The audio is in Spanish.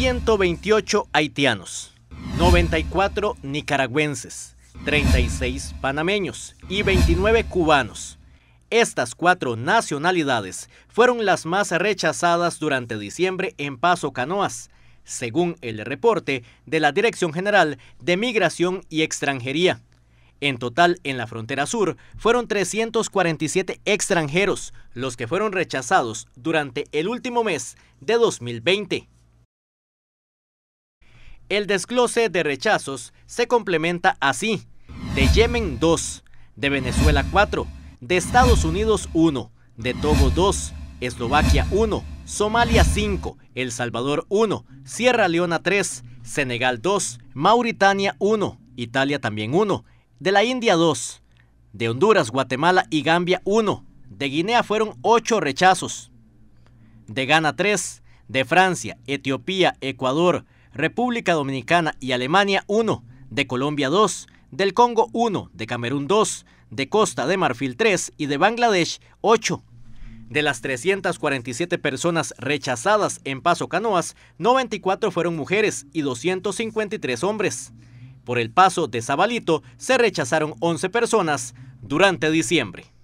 128 haitianos, 94 nicaragüenses, 36 panameños y 29 cubanos. Estas cuatro nacionalidades fueron las más rechazadas durante diciembre en Paso Canoas, según el reporte de la Dirección General de Migración y Extranjería. En total, en la frontera sur, fueron 347 extranjeros los que fueron rechazados durante el último mes de 2020. El desglose de rechazos se complementa así. De Yemen 2, de Venezuela 4, de Estados Unidos 1, de Togo 2, Eslovaquia 1, Somalia 5, El Salvador 1, Sierra Leona 3, Senegal 2, Mauritania 1, Italia también 1, de la India 2, de Honduras, Guatemala y Gambia 1, de Guinea fueron 8 rechazos, de Ghana 3, de Francia, Etiopía, Ecuador, República Dominicana y Alemania 1, de Colombia 2, del Congo 1, de Camerún 2, de Costa de Marfil 3 y de Bangladesh 8. De las 347 personas rechazadas en Paso Canoas, 94 fueron mujeres y 253 hombres. Por el paso de Zabalito se rechazaron 11 personas durante diciembre.